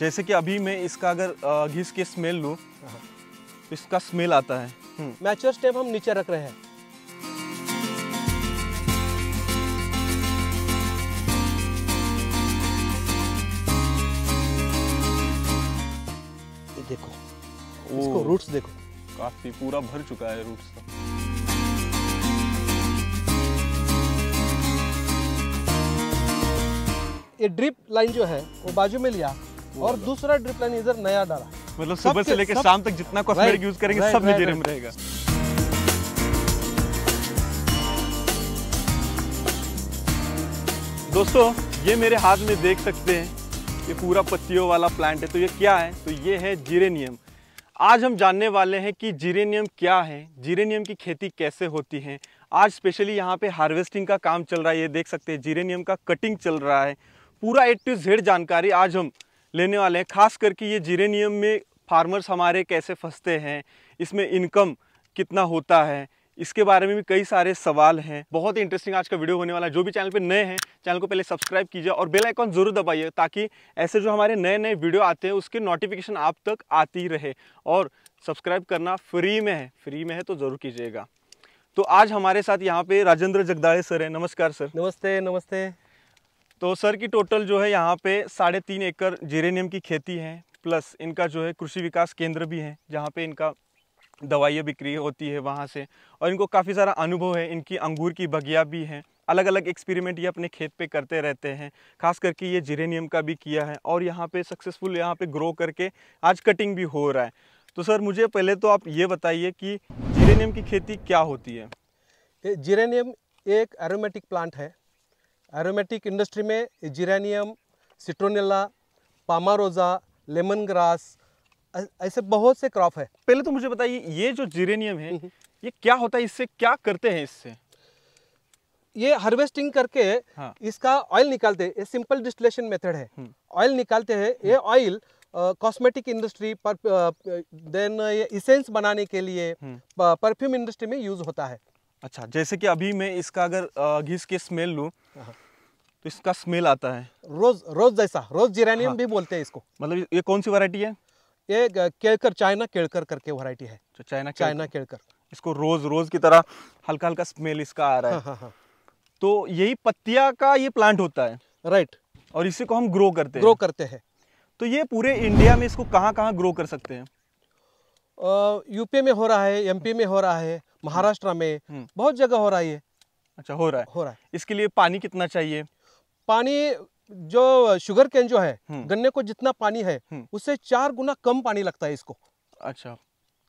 जैसे कि अभी मैं इसका अगर घिस के स्मेल लू इसका स्मेल आता है मैचोर हम्म, स्टेप हम नीचे रख रहे हैं देखो इसको रूट्स देखो काफी पूरा भर चुका है रूट्स का ये ड्रिप लाइन जो है वो बाजू में लिया और दूसरा ड्रिप लाइनाइजर नया डाला मतलब सुबह से लेकर शाम तक जितना कॉस्मेटिक यूज करेंगे सब में रहेगा दोस्तों ये मेरे हाथ में देख सकते हैं ये पूरा पत्तियों वाला प्लांट है तो ये क्या है तो ये है जीरेनियम आज हम जानने वाले हैं कि जीरेनियम क्या है जीरेनियम की खेती कैसे होती है आज स्पेशली यहाँ पे हार्वेस्टिंग का काम चल रहा है ये देख सकते हैं जीरेनियम का कटिंग चल रहा है पूरा ए टू जेड जानकारी आज हम लेने वाले हैं खास करके ये जीरेनियम में फार्मर्स हमारे कैसे फंसते हैं इसमें इनकम कितना होता है इसके बारे में भी कई सारे सवाल हैं बहुत ही इंटरेस्टिंग आज का वीडियो होने वाला है जो भी चैनल पे नए हैं चैनल को पहले सब्सक्राइब कीजिए और बेल आइकॉन जरूर दबाइए ताकि ऐसे जो हमारे नए नए वीडियो आते हैं उसके नोटिफिकेशन आप तक आती रहे और सब्सक्राइब करना फ्री में है फ्री में है तो ज़रूर कीजिएगा तो आज हमारे साथ यहाँ पे राजेंद्र जगदाड़े सर हैं नमस्कार सर नमस्ते नमस्ते तो सर की टोटल जो है यहाँ पे साढ़े तीन एकड़ जेरेनियम की खेती है प्लस इनका जो है कृषि विकास केंद्र भी है जहाँ पे इनका दवाइयाँ बिक्री होती है वहाँ से और इनको काफ़ी सारा अनुभव है इनकी अंगूर की बगिया भी हैं अलग अलग एक्सपेरिमेंट ये अपने खेत पे करते रहते हैं खास करके ये जिरेनियम का भी किया है और यहाँ पे सक्सेसफुल यहाँ पे ग्रो करके आज कटिंग भी हो रहा है तो सर मुझे पहले तो आप ये बताइए कि जिरेनियम की खेती क्या होती है जिरेनियम एक एरोमेटिक प्लांट है एरोमेटिक इंडस्ट्री में geranium citronella palmarosa lemongrass ऐसे बहुत से क्रॉप है पहले तो मुझे बताइए ये जो जीरेनियम है हम्म। ये क्या होता है इससे क्या करते हैं इससे ये हार्वेस्टिंग करके हाँ। इसका ऑयल निकालते हैं ये सिंपल डिस्टिलेशन मेथड है ऑयल हम्म। निकालते हैं ये ऑयल कॉस्मेटिक इंडस्ट्री पर देन ये इसेंस बनाने के लिए परफ्यूम हम्म। इंडस्ट्री में यूज होता है अच्छा जैसे कि अभी मैं इसका अगर घिस के स्मेल लूँ हाँ। तो इसका स्मेल आता है रोज रोज जैसा रोज जिरेनियम हाँ। भी बोलते हैं इसको मतलब ये कौन सी वैरायटी है ये केड़कर चाइना केड़कर करके वैरायटी है तो चाइना अच्छा, चाइना केड़कर इसको रोज रोज की तरह हल्का हल्का स्मेल इसका आ रहा है हाँ, हाँ, हाँ। तो यही पत्तिया का ये प्लांट होता है राइट और इसी को हम ग्रो करते ग्रो करते हैं तो ये पूरे इंडिया में इसको कहाँ कहाँ ग्रो कर सकते हैं यूपी में हो रहा है एमपी में हो रहा है हम्म। महाराष्ट्र में हम्म। बहुत जगह हो रहा है अच्छा हो रहा है हो रहा है इसके लिए पानी कितना चाहिए पानी जो शुगर केन जो है हम्म। गन्ने को जितना पानी है हम्म। उससे चार गुना कम पानी लगता है इसको अच्छा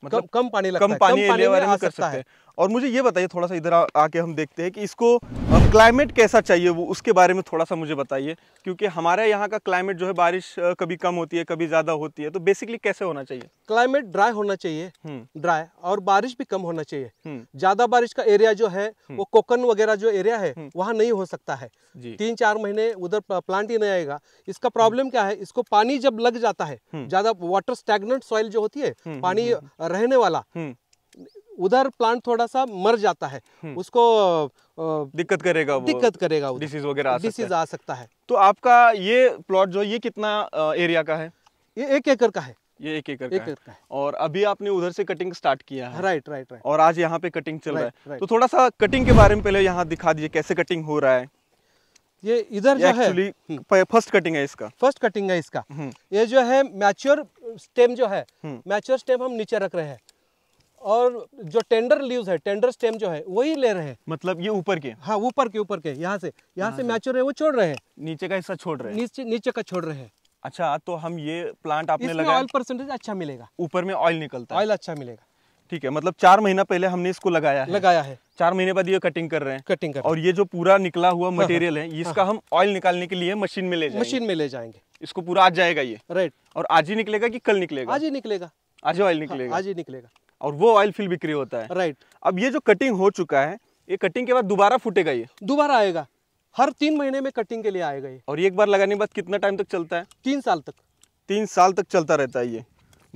मतलब कम, कम पानी लगता कम पानी, है, कम पानी में आ सकता है और मुझे ये बताइए थोड़ा सा इधर आके हम देखते हैं कि इसको क्लाइमेट कैसा चाहिए वो उसके बारे में थोड़ा सा मुझे बताइए क्योंकि हमारे यहाँ का क्लाइमेट जो है बारिश कभी कम होती है कभी ज़्यादा होती है तो बेसिकली कैसे होना चाहिए क्लाइमेट ड्राई होना चाहिए ड्राई हम्म। और बारिश भी कम होना चाहिए हम्म। ज़्यादा बारिश का एरिया जो है हम्म। वो कोकन वगैरह जो एरिया है वहाँ नहीं हो सकता है तीन चार महीने उधर प्लांट ही नहीं आएगा इसका प्रॉब्लम क्या है इसको पानी जब लग जाता है ज़्यादा वाटर स्टैगनेंट सॉइल जो होती है पानी रहने वाला उधर प्लांट थोड़ा सा मर जाता है हम्म। उसको दिक्कत करेगा वो दिक्कत करेगा डिसीज वगैरह डिसीज आ सकता है तो आपका ये प्लॉट जो ये कितना एरिया का है ये एक एकड़ का है ये एक एकड़ एक का, का है और अभी आपने उधर से कटिंग स्टार्ट किया है राइट राइट राइट और आज यहाँ पे कटिंग चल रहा है तो थोड़ा सा कटिंग के बारे में पहले यहाँ दिखा दीजिए कैसे कटिंग हो रहा है ये इधर जो है फर्स्ट हम्म। कटिंग है इसका फर्स्ट कटिंग है इसका हम्म। ये जो है मैच्योर स्टेम जो है मैच्योर स्टेम हम नीचे रख रहे हैं और जो टेंडर लीव है टेंडर स्टेम जो है वही ले रहे हैं मतलब ये ऊपर के हाँ ऊपर के ऊपर के यहाँ से यहाँ से मैच्योर है वो छोड़ रहे हैं नीचे का हिस्सा छोड़ रहे हैं नीचे नीचे का छोड़ रहे हैं अच्छा तो हम ये प्लांट आपने लगाया ऑयल परसेंटेज अच्छा मिलेगा ऊपर में ऑयल निकलता है ऑयल अच्छा मिलेगा ठीक है मतलब चार महीना पहले हमने इसको लगाया है लगाया है चार महीने बाद ये कटिंग कर रहे हैं कटिंग कर और ये जो पूरा निकला हुआ मटेरियल हाँ, हाँ। है इसका हाँ। हम ऑयल निकालने के लिए मशीन में ले जाएंगे मशीन में ले जाएंगे इसको पूरा आज जाएगा ये राइट और आज ही निकलेगा कि कल निकलेगा आज ही निकलेगा आज ऑयल निकलेगा आज ही निकलेगा और वो ऑयल फील्ड बिक्री होता है राइट अब ये जो कटिंग हो चुका है ये कटिंग के बाद दोबारा फूटेगा ये दोबारा आएगा हर तीन महीने में कटिंग के लिए आएगा ये और एक बार लगाने के बाद कितना टाइम तक चलता है तीन साल तक तीन साल तक चलता रहता है ये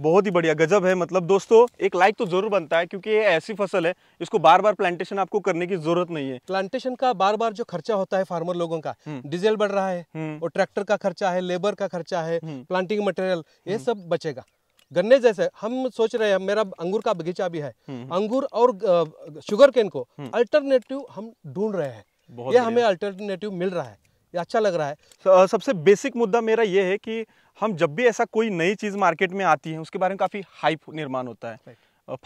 बहुत ही बढ़िया गजब है मतलब दोस्तों एक लाइक तो जरूर बनता है क्योंकि ये ऐसी फसल है इसको बार बार प्लांटेशन आपको करने की जरूरत नहीं है प्लांटेशन का बार बार जो खर्चा होता है फार्मर लोगों का डीजल हम्म। बढ़ रहा है हम्म। और ट्रैक्टर का खर्चा है लेबर का खर्चा है प्लांटिंग हम्म। मटेरियल ये सब बचेगा गन्ने जैसे हम सोच रहे हैं मेरा अंगूर का बगीचा भी है हम्म, हम्म। अंगूर और शुगर केन को अल्टरनेटिव हम्म। हम ढूंढ रहे हैं ये हमें अल्टरनेटिव मिल रहा है ये अच्छा लग रहा है सबसे बेसिक मुद्दा मेरा ये है कि हम जब भी ऐसा कोई नई चीज़ मार्केट में आती है उसके बारे में काफ़ी हाइप निर्माण होता है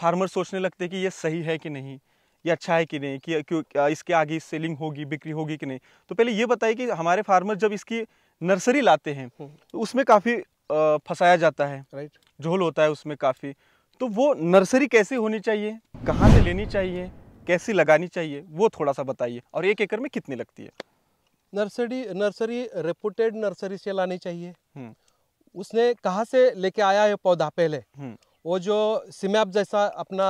फार्मर सोचने लगते हैं कि ये सही है कि नहीं ये अच्छा है कि नहीं कि क्यों इसके आगे सेलिंग होगी बिक्री होगी कि नहीं तो पहले ये बताइए कि हमारे फार्मर जब इसकी नर्सरी लाते हैं तो उसमें काफ़ी फंसाया जाता है राइट झोल होता है उसमें काफ़ी तो वो नर्सरी कैसी होनी चाहिए कहाँ से लेनी चाहिए कैसी लगानी चाहिए वो थोड़ा सा बताइए और एक एकड़ में कितनी लगती है नर्सरी नर्सरी रेपुटेड नर्सरी से लानी चाहिए हम्म। उसने कहाँ से लेके आया है पौधा पहले हम्म। वो जो सिमैप जैसा अपना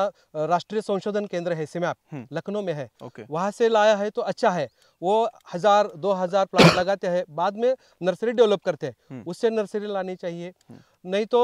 राष्ट्रीय संशोधन केंद्र है सिमैप हम्म। लखनऊ में है वहाँ से लाया है तो अच्छा है वो हजार दो हजार प्लांट लगाते हैं बाद में नर्सरी डेवलप करते हैं हम्म। उससे नर्सरी लानी चाहिए हम्म। नहीं तो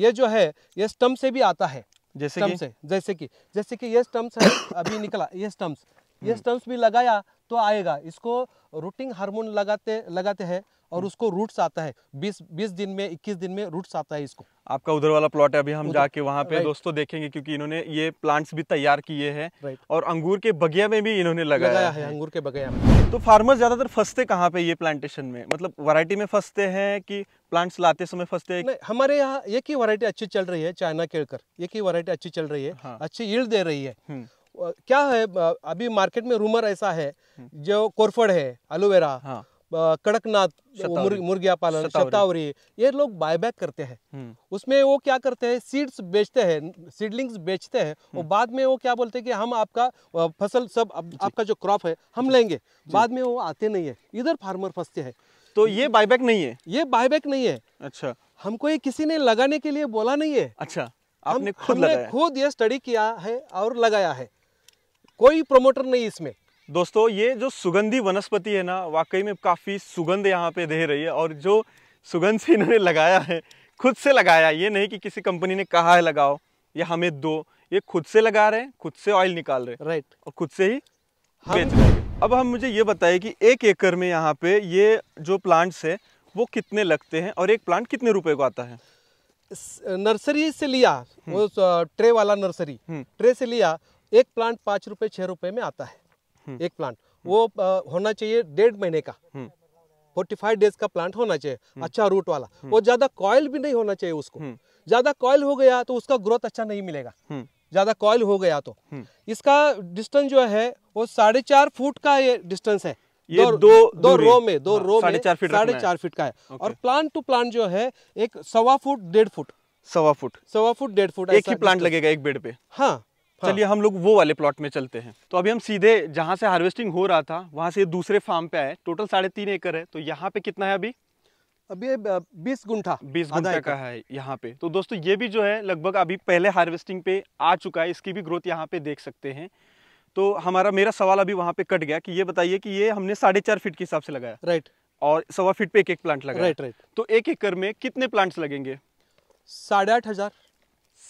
ये जो है ये स्टम्प से भी आता है जैसे स्टम्प से जैसे कि जैसे कि ये स्टम्स है अभी निकला ये स्टम्प ये स्टम्स भी लगाया तो आएगा इसको रूटिंग हार्मोन लगाते लगाते हैं और उसको रूट्स आता है बीस बीस दिन में इक्कीस दिन में रूट्स आता है इसको आपका उधर वाला प्लॉट है अभी हम जाके वहाँ पे दोस्तों देखेंगे क्योंकि इन्होंने ये प्लांट्स भी तैयार किए हैं और अंगूर के बगिया में भी इन्होंने लगाया, लगाया है, है अंगूर के बगिया में तो फार्मर ज्यादातर फंसते कहाँ पे ये प्लांटेशन में मतलब वैरायटी में फंसते हैं कि प्लांट्स लाते समय फंसते हैं हमारे यहाँ एक ही वरायटी अच्छी चल रही है चाइना केड़कर एक ही वरायटी अच्छी चल रही है हाँ। अच्छी यील्ड दे रही है हम्म। क्या है अभी मार्केट में रूमर ऐसा है हम्म। जो कोरफड़ है एलोवेरा कड़कनाथ मुर्गिया पालन शतावरी ये लोग बायबैक करते हैं हम्म। उसमें वो क्या करते हैं सीड्स बेचते हैं सीडलिंग्स बेचते हैं और हम्म। बाद में वो क्या बोलते हैं कि हम आपका फसल सब आपका जो क्रॉप है हम लेंगे बाद में वो आते नहीं है इधर फार्मर फंसते हैं तो ये बायबैक नहीं है ये बायबैक नहीं है अच्छा हमको ये किसी ने लगाने के लिए बोला नहीं है अच्छा आपने खुद हमने खुद ये स्टडी किया है और लगाया है कोई प्रोमोटर नहीं इसमें दोस्तों ये जो सुगंधी वनस्पति है ना वाकई में काफ़ी सुगंध यहाँ पे दे रही है और जो सुगंध से इन्होंने लगाया है खुद से लगाया ये नहीं कि किसी कंपनी ने कहा है लगाओ या हमें दो ये खुद से लगा रहे हैं खुद से ऑयल निकाल रहे हैं राइट और खुद से ही हाँ। बेच रहे हैं अब हम मुझे ये बताइए कि एक एकड़ में यहाँ पे ये जो प्लांट्स है वो कितने लगते हैं और एक प्लांट कितने रुपए को आता है नर्सरी से लिया हम्म। वो ट्रे वाला नर्सरी हम्म। ट्रे से लिया एक प्लांट पाँच रुपये छः रुपये में आता है हम्म। एक प्लांट हम्म। वो होना चाहिए डेढ़ महीने का फोर्टी फाइव डेज का प्लांट होना चाहिए हम्म। अच्छा रूट वाला और ज्यादा कॉयल भी नहीं होना चाहिए उसको ज्यादा कॉयल हो गया तो उसका ग्रोथ अच्छा नहीं मिलेगा ज्यादा कॉयल हो गया तो इसका डिस्टेंस जो है वो साढ़े चार फुट का ये डिस्टेंस है ये दो दो, दो रो में दो हाँ, रो में साढ़े चार फीट का है और प्लांट टू प्लांट जो है एक सवा फुट डेढ़ फुट सवा फुट सवा फुट डेढ़ फुट एक ही प्लांट लगेगा एक बेड पे हाँ हाँ। चलिए हम लोग वो वाले प्लॉट में चलते हैं तो अभी हम सीधे जहाँ से हार्वेस्टिंग हो रहा था वहाँ से दूसरे फार्म पे आए टोटल साढ़े तीन एकड़ है तो यहाँ पे कितना है अभी अभी बीस गुंठा बीस गुंठा का है यहाँ पे तो दोस्तों ये भी जो है लगभग अभी पहले हार्वेस्टिंग पे आ चुका है इसकी भी ग्रोथ यहाँ पे देख सकते हैं तो हमारा मेरा सवाल अभी वहाँ पे कट गया कि ये बताइए कि ये हमने साढ़े चार फीट के हिसाब से लगाया राइट और सवा फीट पे एक एक प्लांट लगा राइट राइट तो एक एकड़ में कितने प्लांट्स लगेंगे साढ़े आठ हजार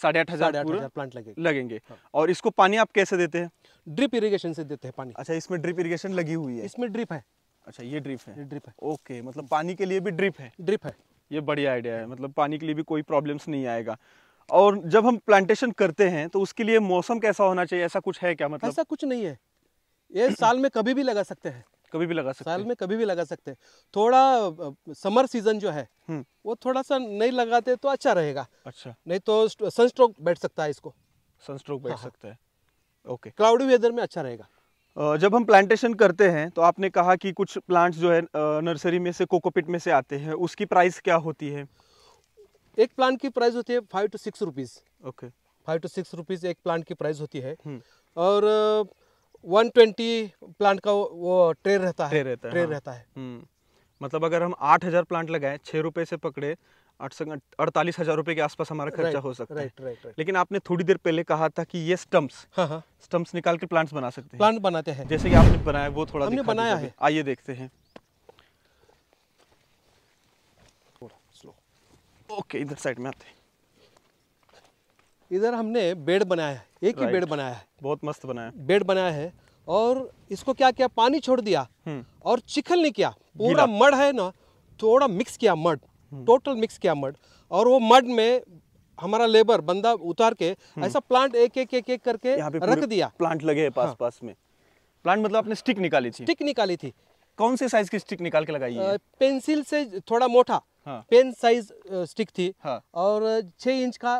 साढ़े आठ हजार प्लांट लगेंगे लगेंगे हाँ। और इसको पानी आप कैसे देते हैं ड्रिप इरिगेशन से देते हैं पानी अच्छा इसमें ड्रिप इरिगेशन लगी हुई है इसमें ड्रिप है अच्छा ये ड्रिप है ड्रिप है ओके मतलब पानी के लिए भी ड्रिप है ड्रिप है ये बढ़िया आइडिया है मतलब पानी के लिए भी कोई प्रॉब्लम्स नहीं आएगा और जब हम प्लांटेशन करते हैं तो उसके लिए मौसम कैसा होना चाहिए ऐसा कुछ है क्या मतलब ऐसा कुछ नहीं है ये साल में कभी भी लगा सकते हैं कभी भी लगा सकते साल में कभी भी लगा सकते हैं थोड़ा समर सीजन जो है हम्म। वो थोड़ा सा नहीं लगाते तो अच्छा रहेगा अच्छा नहीं तो सनस्ट्रोक बैठ सकता है इसको सनस्ट्रोक बैठ हाँ, हाँ। सकता है ओके क्लाउडी वेदर में अच्छा रहेगा जब हम प्लांटेशन करते हैं तो आपने कहा कि कुछ प्लांट्स जो है नर्सरी में से कोकोपिट में से आते हैं उसकी प्राइस क्या होती है एक प्लांट की प्राइस होती है five to six rupees okay five to six rupees एक प्लांट की प्राइस होती है हम्म। और वन ट्वेंटी प्लांट का वो ट्रे रहता है ट्रे रहता है हाँ। रहता है हम्म। मतलब अगर हम आठ हजार प्लांट लगाए छह रुपए से पकड़े अड़तालीस हजार रुपए के आसपास हमारा खर्चा right, हो सकता right, है right, लेकिन आपने थोड़ी देर पहले कहा था कि ये स्टम्प्स हाँ, स्टम्प्स हाँ। निकाल के प्लांट्स बना सकते हैं प्लांट बनाते हैं जैसे कि आपने बनाया वो थोड़ा हमने बनाया है आइए देखते हैं ओके इधर साइड में आते हैं इधर हमने बेड बनाया है एक ही बेड बनाया है बहुत मस्त बनाया बेड बनाया है और इसको क्या किया पानी छोड़ दिया हम्म। और चिखल नहीं किया पूरा मड है ना थोड़ा मिक्स किया मड टोटल हम्म। मिक्स किया मड और वो मड में हमारा लेबर बंदा उतार के हम्म। ऐसा प्लांट एक एक एक एक करके रख दिया प्लांट लगे है पास हाँ। पास में प्लांट मतलब आपने स्टिक निकाली थी स्टिक निकाली थी कौन से साइज की स्टिक निकाल के लगाई है पेंसिल से थोड़ा मोटा हाँ। पेन साइज स्टिक थी हाँ। और छह इंच का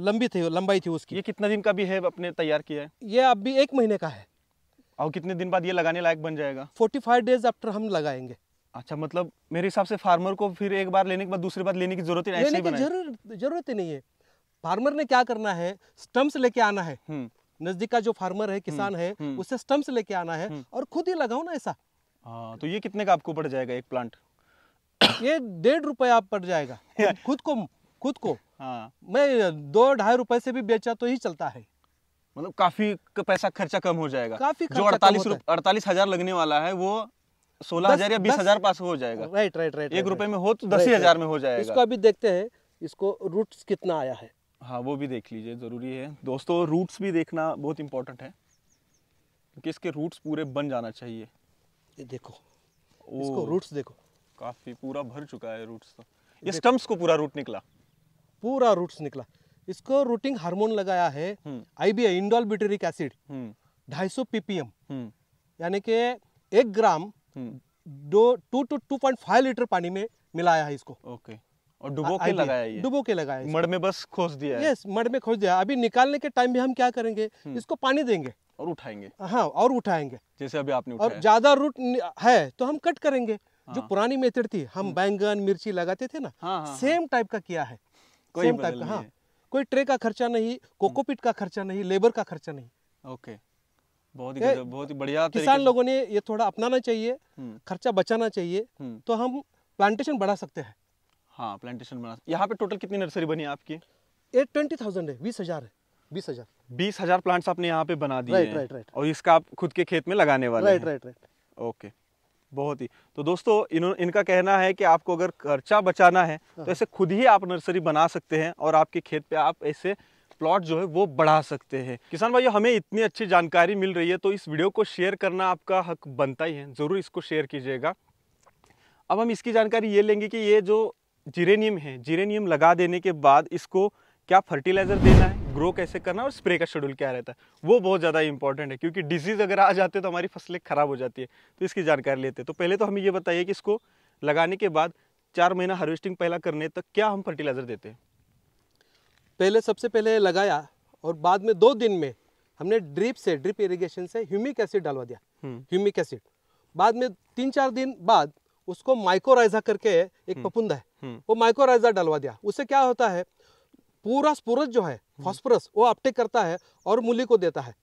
लंबी थी लंबाई थी उसकी ये कितना दिन का भी है अपने तैयार किया है ये अब भी एक महीने का है और कितने दिन बाद ये लगाने लायक बन जाएगा फोर्टी फाइव डेज आफ्टर हम लगाएंगे अच्छा मतलब मेरे हिसाब से फार्मर को फिर एक बार लेने के बाद दूसरी बार लेने की जरूरत नहीं लेने की जरूरत ही नहीं है फार्मर ने क्या करना है स्टम्प लेके आना है हम्म। नजदीक का जो फार्मर है हम्म, किसान है हम्म। उससे स्टम्प लेके आना है और खुद ही लगाओ ना ऐसा हाँ, तो ये कितने का आपको पड़ जाएगा एक प्लांट ये डेढ़ रुपया पड़ जाएगा खुद को खुद को हाँ मैं दो ढाई रुपए से भी बेचा तो ही चलता है मतलब काफी पैसा खर्चा कम हो जाएगा काफी जो अड़तालीस अड़तालीस हजार लगने वाला है वो सोलह हजार या बीस हजार पास हो जाएगा राइट राइट राइट एक रुपए में हो तो दस ही हजार में हो जाएगा इसको अभी देखते हैं इसको रूट्स कितना आया है हाँ वो भी देख लीजिए ज़रूरी है दोस्तों रूट्स भी देखना बहुत इम्पोर्टेंट है क्योंकि इसके रूट्स पूरे बन जाना चाहिए ये देखो इसको रूट्स देखो काफ़ी पूरा भर चुका है रूट्स तो ये स्टम्स को पूरा रूट निकला पूरा रूट्स निकला इसको रूटिंग हार्मोन लगाया है आईबीए इंडोल ब्यूटेरिक एसिड ढाई सौ पीपीएम हम्म। यानी के एक ग्राम हम्म। दो two two two point five litre पानी में मिलाया है इसको ओके और डुबो के लगाया ये डुबो के लगाया है मड में बस खोज दिया यस मड में खोज दिया अभी निकालने के टाइम भी हम क्या करेंगे हम्म। इसको पानी देंगे और उठाएंगे हाँ और उठाएंगे जैसे अभी आपने और ज्यादा रूट है तो हम कट करेंगे जो हाँ। पुरानी मेथड थी हम हम्म। बैंगन मिर्ची लगाते थे ना हाँ, हाँ, सेम टाइप का किया है सेम टाइप का हाँ कोई ट्रे का खर्चा नहीं कोकोपिट हम्म। का खर्चा नहीं लेबर का खर्चा नहीं ओके बहुत ही बहुत ही बढ़िया किसान लोगों ने ये थोड़ा अपनाना चाहिए हम्म। खर्चा बचाना चाहिए तो हम प्लांटेशन बढ़ा सकते हैं हाँ प्लांटेशन बना यहाँ पे टोटल कितनी नर्सरी बनी आपकी ये ट्वेंटी थाउजेंड है बीस हजार है बीस हजार बीस हजार प्लांट्स आपने यहाँ पे बना दिए राइट राइट राइट और इसका आप खुद के खेत में लगाने वाले राइट राइट राइट ओके बहुत ही तो दोस्तों इन, इनका कहना है कि आपको अगर खर्चा बचाना है तो ऐसे हाँ। खुद ही आप नर्सरी बना सकते हैं और आपके खेत पे आप ऐसे प्लॉट जो है वो बढ़ा सकते हैं किसान भाइयों हमें इतनी अच्छी जानकारी मिल रही है तो इस वीडियो को शेयर करना आपका हक बनता ही है ज़रूर इसको शेयर कीजिएगा अब हम इसकी जानकारी ये लेंगे कि ये जो जिरेनियम है जिरेनियम लगा देने के बाद इसको क्या फर्टिलाइज़र देना है ग्रो कैसे करना और स्प्रे का शेड्यूल क्या रहता है वो बहुत ज़्यादा इंपॉर्टेंट है क्योंकि डिजीज़ अगर आ जाते तो हमारी फसलें ख़राब हो जाती है तो इसकी जानकारी लेते हैं तो पहले तो हमें ये बताइए कि इसको लगाने के बाद चार महीना हार्वेस्टिंग पहला करने तक क्या हम फर्टिलाइज़र देते हैं पहले सबसे पहले लगाया और बाद में दो दिन में हमने ड्रिप से ड्रिप इरिगेशन से ह्यूमिक एसिड डालवा दिया ह्यूमिक एसिड बाद में तीन चार दिन बाद उसको माइकोराइजा करके एक पपुंदा हम्म। है हम्म। वो माइकोराइजा डालवा दिया उससे क्या होता है पूरा स्पोरस जो है हम्म। फॉस्फोरस वो अपटेक करता है और मूली को देता है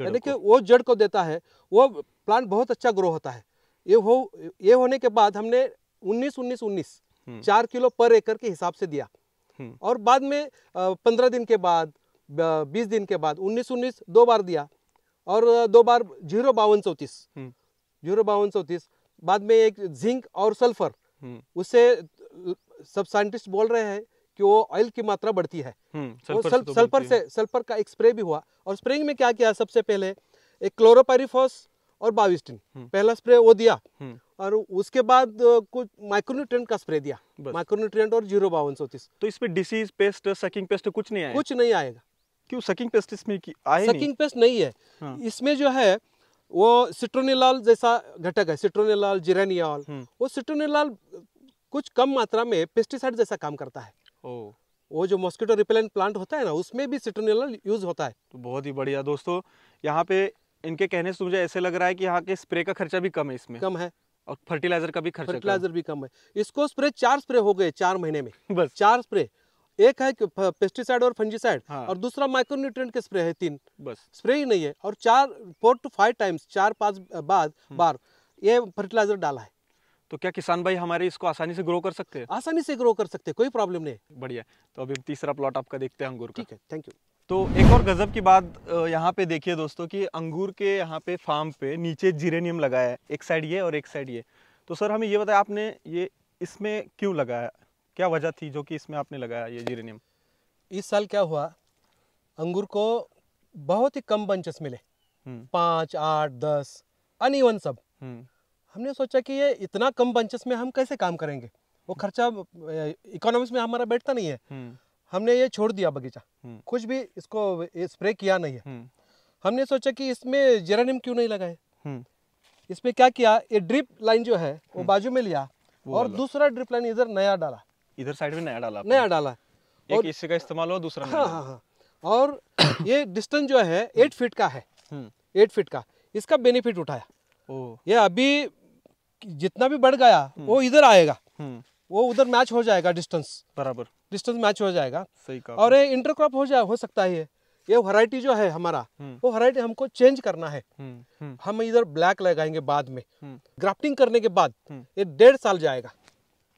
यानी कि वो जड़ को देता है वो प्लांट बहुत अच्छा ग्रो होता है ये हो ये होने के बाद हमने उन्नीस उन्नीस उन्नीस हम्म। चार किलो पर एकड़ के हिसाब से दिया हम्म। और बाद में पंद्रह दिन के बाद बीस दिन के बाद उन्नीस उन्नीस दो बार दिया और दो बार जीरो बावन चौतीस जीरो बावन चौतीस बाद में एक जिंक और सल्फर उससे सब साइंटिस्ट बोल रहे हैं कि वो ऑयल की मात्रा बढ़ती है सल्फर, हम्म, सल, तो सल्फर से सल्फर का एक स्प्रे भी हुआ और स्प्रेइंग में क्या किया सबसे पहले एक क्लोरोपायरिफॉस और बाविस्टिन हम्म। पहला स्प्रे वो दिया हम्म। और उसके बाद कुछ माइक्रोन्यूट्रिएंट का स्प्रे दिया माइक्रोन्यूट्रिएंट और जीरो बावन सौ तीस तो इसमें डिसीज पेस्ट सकिंग पेस्ट कुछ नहीं आएगा कुछ नहीं आएगा क्यों सकिंग पेस्ट इसमें की आए सकिंग पेस्ट नहीं है हाँ। इसमें जो है वो सिट्रोनिलाल जैसा घटक है सिट्रोनिलाल जिरेनियाल वो सिट्रोनिलाल कुछ कम मात्रा में पेस्टिसाइड जैसा काम करता है वो जो मॉस्किटो रिपेलेंट प्लांट होता है ना उसमें भी सिट्रोनेला यूज़ होता है तो बहुत ही बढ़िया दोस्तों यहाँ पे इनके कहने से मुझे ऐसे लग रहा है कि यहाँ के स्प्रे का खर्चा भी कम है इसमें कम है और फर्टिलाइजर का भी खर्चा फर्टिलाइजर भी कम है इसको स्प्रे चार स्प्रे हो गए चार महीने में बस चार स्प्रे एक है पेस्टिसाइड और फंजीसाइड हाँ। और दूसरा माइक्रोन्यूट्रिएंट के स्प्रे है तीन बस स्प्रे ही नहीं है और चार फोर टू फाइव टाइम्स चार पाँच बाद हम्म। बार ये फर्टिलाइजर डाला है तो क्या किसान भाई हमारे इसको आसानी से ग्रो कर सकते हैं आसानी से ग्रो कर सकते हैं कोई प्रॉब्लम नहीं बढ़िया तो अभी तीसरा प्लॉट आपका देखते हैं अंगूर ठीक है थैंक यू तो एक और गज़ब की बात यहाँ पे देखिए दोस्तों कि अंगूर के यहाँ पे फार्म पे नीचे जीरेनियम लगाया है एक साइड ये और एक साइड ये तो सर हमें ये बताया आपने ये इसमें क्यों लगाया क्या वजह थी जो कि इसमें आपने लगाया ये जीरेनियम इस साल क्या हुआ अंगूर को बहुत ही कम बंचस मिले हम्म। पाँच आठ दस अन सब हम्म। हमने सोचा कि ये इतना कम बंचेस में हम कैसे काम करेंगे वो हम्म। खर्चा इकोनॉमिक्स में हमारा बैठता नहीं है हम्म। हमने ये छोड़ दिया बगीचा हम्म। कुछ भी इसको स्प्रे किया नहीं है हमने सोचा कि इसमें जेरानिम क्यों नहीं लगाए इसमें क्या किया ये ड्रिप लाइन जो है वो बाजू में लिया और दूसरा ड्रिप लाइन इधर नया डाला इधर साइड में नया डाला नया डाला एक इससे का इस्तेमाल हुआ दूसरा हाँ हाँ हाँ और ये डिस्टेंस जो है एट फीट का है एट फीट का इसका बेनिफिट उठाया ओ ये अभी जितना भी बढ़ गया वो हम्म। इधर आएगा हम्म। वो उधर मैच हो जाएगा डिस्टेंस बराबर डिस्टेंस मैच हो जाएगा सही कहा और ये इंटरक्रॉप हो जाए हो सकता है ये वैरायटी जो है हमारा हम्म। वो वैरायटी हमको चेंज करना है हम इधर ब्लैक लगाएंगे बाद में ग्राफ्टिंग करने के बाद ये डेढ़ साल जाएगा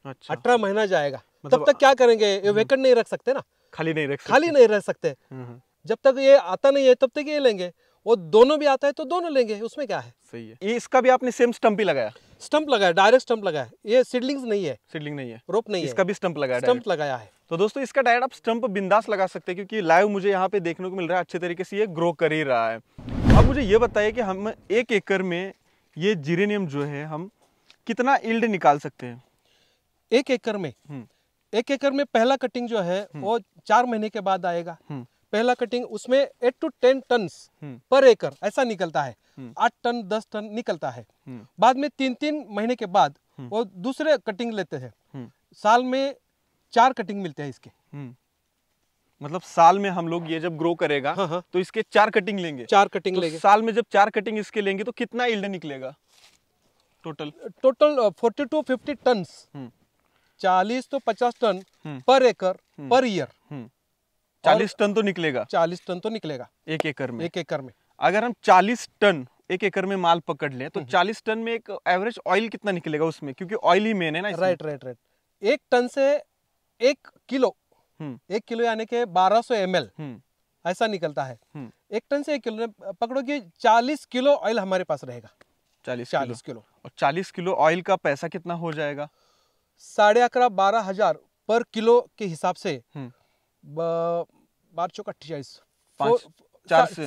अच्छा अठारह महीना जाएगा मतलब तब तक क्या करेंगे ये वेकेंट नहीं रख सकते ना खाली नहीं रख खाली नहीं रह सकते जब तक ये आता नहीं है तब तक ये लेंगे वो दोनों भी आता है तो दोनों लेंगे उसमें क्या है सही है इसका भी आपने सेम स्टम्प ही लगाया स्टंप लगाया डायरेक्ट स्टंप लगाया ये सीडलिंग्स नहीं है सीडलिंग नहीं है रोप नहीं इसका भी स्टंप लगाया स्टंप लगाया है तो दोस्तों इसका डायरेक्ट आप स्टंप बिंदास लगा सकते हैं क्योंकि लाइव मुझे यहाँ पे देखने को मिल रहा है अच्छे तरीके से ये ग्रो कर ही रहा है अब मुझे ये बताइए कि हम एक एकड़ में ये जीरेनियम जो है हम कितना इल्ड निकाल सकते हैं एक एकड़ में हम्म। एक एकड़ में पहला कटिंग जो है हम्म। वो चार महीने के बाद आएगा हम्म। पहला कटिंग उसमें एट टू टेन टन पर एकर ऐसा निकलता है हम्म। आठ टन दस टन निकलता है हम्म। बाद में तीन तीन महीने के बाद हम्म। वो दूसरे कटिंग लेते हैं साल में चार कटिंग मिलते हैं इसके मतलब साल में हम लोग ये जब ग्रो करेगा हाँ हा, तो इसके चार कटिंग लेंगे चार कटिंग तो लेंगे साल में जब चार कटिंग इसके लेंगे तो कितना इल्ड निकलेगा total total forty to fifty ton चालीस तो पचास टन पर एकर पर ईयर चालीस टन तो निकलेगा चालीस टन तो निकलेगा एक एकड़ में एक एकड़ में अगर हम चालीस टन एक एकड़ में माल पकड़ ले तो हम्म। चालीस टन में एक एवरेज ऑयल कितना निकलेगा उसमें क्योंकि ऑयल ही मेन है ना राइट राइट राइट एक टन से एक किलो हम्म। एक किलो यानी के बारह सौ एम हम्म। ऐसा निकलता है एक टन से एक किलो पकड़ो कि चालीस किलो ऑयल हमारे पास रहेगा चालीस चालीस किलो और चालीस किलो ऑयल का पैसा कितना हो जाएगा साढ़े अकड़ा बारह हजार पर किलो के हिसाब से बारह चौक अट्ठाईस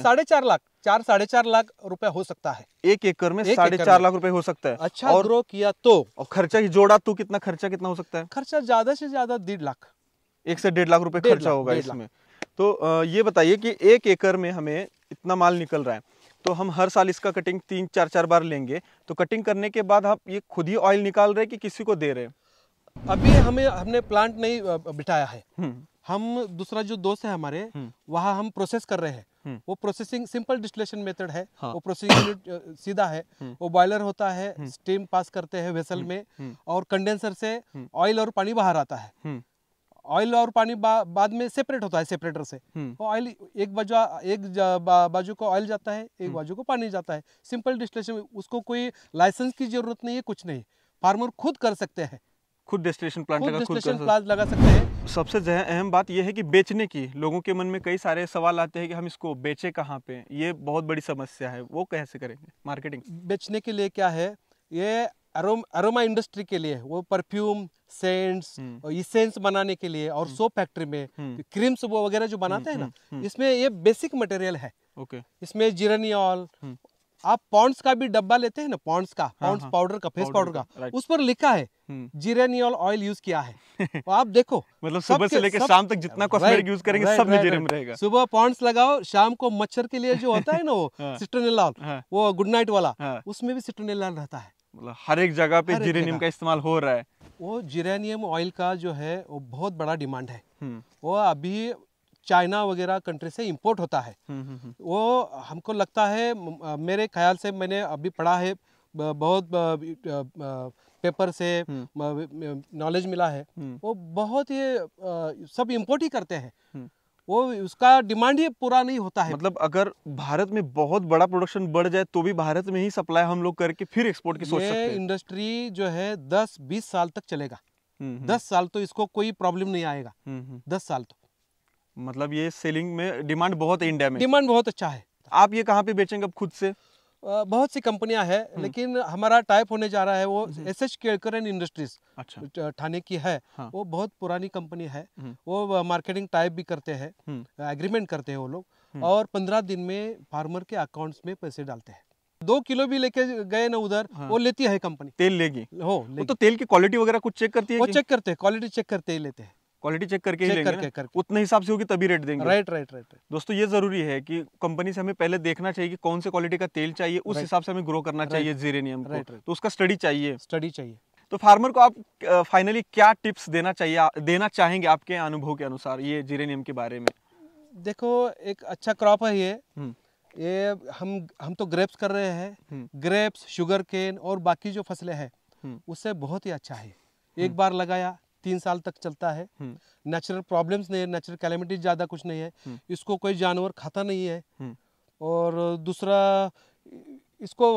साढ़े चार लाख चार साढ़े चार लाख रुपए हो सकता है एक एकड़ में एक साढ़े चार लाख रुपए हो सकता है अच्छा और ग्रो किया तो और खर्चा ही जोड़ा तो कितना खर्चा कितना हो सकता है खर्चा ज्यादा से ज्यादा डेढ़ लाख एक से डेढ़ लाख रुपए खर्चा होगा इसमें तो ये बताइए कि एक एकड़ में हमें इतना माल निकल रहा है तो हम हर साल इसका कटिंग तीन चार चार बार लेंगे तो कटिंग करने के बाद आप ये खुद ही ऑयल निकाल रहे हैं कि किसी को दे रहे हैं अभी हमें हमने प्लांट नहीं बिठाया है हम्म। हम दूसरा जो दोस्त है हमारे हम्म। वहाँ हम प्रोसेस कर रहे हैं हम्म। वो प्रोसेसिंग सिंपल डिस्टिलेशन मेथड है हाँ। वो प्रोसेसिंग सीधा है हम्म। वो बॉयलर होता है स्टीम पास करते हैं वेसल में और कंडेंसर से ऑयल और पानी बाहर आता है ऑयल और पानी बा, बाद में सेपरेट होता है सेपरेटर से वो ऑयल एक बाजू एक बा, बाजू को ऑयल जाता है एक बाजू को पानी जाता है सिंपल डिस्टिलेशन उसको कोई लाइसेंस की जरूरत नहीं है कुछ नहीं फार्मर खुद कर सकते हैं खुद डिस्टिलेशन प्लांट लगा खुद डेस्टिनेशन प्लांट लगा सकते हैं सबसे अहम बात यह है कि बेचने की लोगों के मन में कई सारे सवाल आते हैं कि हम इसको बेचे कहाँ पे ये बहुत बड़ी समस्या है वो कैसे करेंगे मार्केटिंग बेचने के लिए क्या है ये अरोम अरोमा इंडस्ट्री के लिए वो परफ्यूम हम्म। सेंट्स और इसेंस बनाने के लिए और सोप हम्म। फैक्ट्री में क्रीम्स हम्म। तो वो वगैरह जो बनाते हैं ना इसमें ये बेसिक मटेरियल है ओके okay. इसमें जिरनियल आप पॉन्ड्स का भी डब्बा लेते हैं ना पॉन्ड्स का हाँ, पॉन्ड्स हाँ। पाउडर का फेस पाउडर का उस पर लिखा है हम्म। जीरेनियल ऑयल यूज किया है तो आप देखो मतलब सुबह से लेकर शाम तक जितना कॉस्मेटिक यूज करेंगे सब में जीरम रहेगा सुबह पॉन्ड्स लगाओ शाम को मच्छर के लिए जो होता है ना वो सिट्रोनेलॉल हाँ। वो गुड नाइट वाला उसमें भी सिट्रोनेलॉल रहता है मतलब हर एक जगह पे जिरेनियम का इस्तेमाल हो रहा है वो जिरेनियम ऑयल का जो है वो बहुत बड़ा डिमांड है हम्म। वो अभी चाइना वगैरह कंट्री से इम्पोर्ट होता है हम्म, हम्म, हम्म। वो हमको लगता है मेरे ख्याल से मैंने अभी पढ़ा है बहुत पेपर से नॉलेज मिला है वो बहुत ही सब इम्पोर्ट ही करते हैं वो उसका डिमांड ही पूरा नहीं होता है मतलब अगर भारत में बहुत बड़ा प्रोडक्शन बढ़ जाए तो भी भारत में ही सप्लाई हम लोग करके फिर एक्सपोर्ट की सोच सकते हैं इंडस्ट्री जो है दस बीस साल तक चलेगा दस साल तो इसको कोई प्रॉब्लम नहीं आएगा दस साल तो मतलब ये सेलिंग में डिमांड बहुत इंडिया में डिमांड बहुत अच्छा है आप ये कहाँ पे बेचेंगे खुद से बहुत सी कंपनियां हैं हम्म। लेकिन हमारा टाइप होने जा रहा है वो S H Kelkar and industries अच्छा की है हाँ। वो बहुत पुरानी कंपनी है हम्म। वो मार्केटिंग टाइप भी करते हैं एग्रीमेंट हम्म। करते हैं वो लोग और पंद्रह दिन में फार्मर के अकाउंट्स में पैसे डालते हैं दो किलो भी लेके गए ना उधर हाँ। वो लेती है कंपनी तेल लेगी हो तो तेल की क्वालिटी वगैरह कुछ चेक करती है वो चेक करते हैं क्वालिटी चेक करते ही लेते हैं क्वालिटी चेक करके ही लेंगे करके, करके। उतने हिसाब से होगी तभी रेट देंगे राइट राइट राइट दोस्तों ये जरूरी है कि कंपनी से हमें पहले देखना चाहिए कि कौन से क्वालिटी का तेल चाहिए उस हिसाब से हमें ग्रो करना चाहिए जीरेनियम को तो उसका स्टडी चाहिए स्टडी चाहिए तो फार्मर को आप फाइनली क्या टिप्स देना चाहिए देना चाहेंगे आपके अनुभव के अनुसार ये जीरेनियम के बारे में देखो एक अच्छा क्रॉप है ये हम्म। ये हम हम तो ग्रेप्स कर रहे हैं ग्रेप्स शुगर केन और बाकी जो फसलें हैं हम्म। उससे बहुत ही अच्छा है हम्म। एक बार लगाया तीन साल तक चलता है नेचुरल प्रॉब्लम्स हम्म। नहीं है नेचुरल कैलेमिटीज ज़्यादा कुछ नहीं है हम्म। इसको कोई जानवर खाता नहीं है हम्म। और दूसरा इसको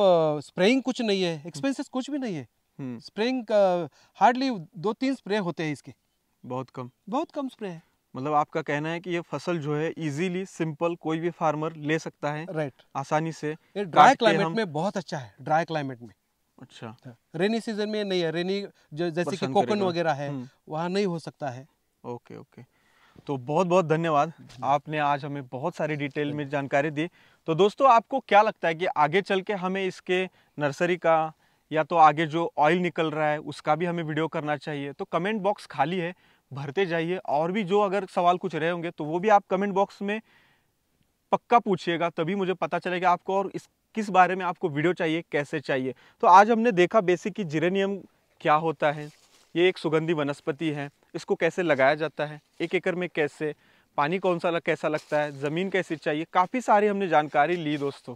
स्प्रेइंग कुछ नहीं है एक्सपेंसेस कुछ भी नहीं है स्प्रेइंग हार्डली दो तीन स्प्रे होते हैं इसके बहुत कम बहुत कम स्प्रे है मतलब आपका कहना है कि ये फसल जो है इजीली सिंपल कोई भी फार्मर ले सकता है राइट right. आसानी से ड्राई क्लाइमेट में बहुत अच्छा है ड्राई क्लाइमेट में अच्छा हाँ। रेनी सीजन में नहीं है रेनी जो जैसे कि कोकन वगैरह है हम्म। वहाँ नहीं हो सकता है ओके ओके तो बहुत बहुत धन्यवाद आपने आज हमें बहुत सारी डिटेल में जानकारी दी तो दोस्तों आपको क्या लगता है कि आगे चल के हमें इसके नर्सरी का या तो आगे जो ऑयल निकल रहा है उसका भी हमें वीडियो करना चाहिए तो कमेंट बॉक्स खाली है भरते जाइए और भी जो अगर सवाल कुछ रहे होंगे तो वो भी आप कमेंट बॉक्स में पक्का पूछिएगा तभी मुझे पता चलेगा आपको और इस किस बारे में आपको वीडियो चाहिए कैसे चाहिए तो आज हमने देखा बेसिक कि जिरेनियम क्या होता है ये एक सुगंधी वनस्पति है इसको कैसे लगाया जाता है एक एकड़ में कैसे पानी कौन सा लग, कैसा लगता है ज़मीन कैसी चाहिए काफ़ी सारी हमने जानकारी ली दोस्तों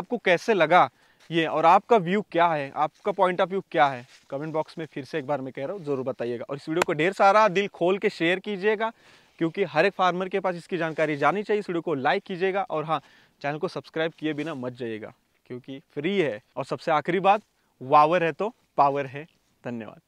आपको कैसे लगा ये और आपका व्यू क्या है आपका पॉइंट ऑफ व्यू क्या है कमेंट बॉक्स में फिर से एक बार मैं कह रहा हूँ ज़रूर बताइएगा और इस वीडियो को ढेर सारा दिल खोल के शेयर कीजिएगा क्योंकि हर एक फार्मर के पास इसकी जानकारी जानी चाहिए इस वीडियो को लाइक कीजिएगा और हाँ चैनल को सब्सक्राइब किए बिना मत जाइएगा क्योंकि फ्री है और सबसे आखिरी बात वावर है तो पावर है धन्यवाद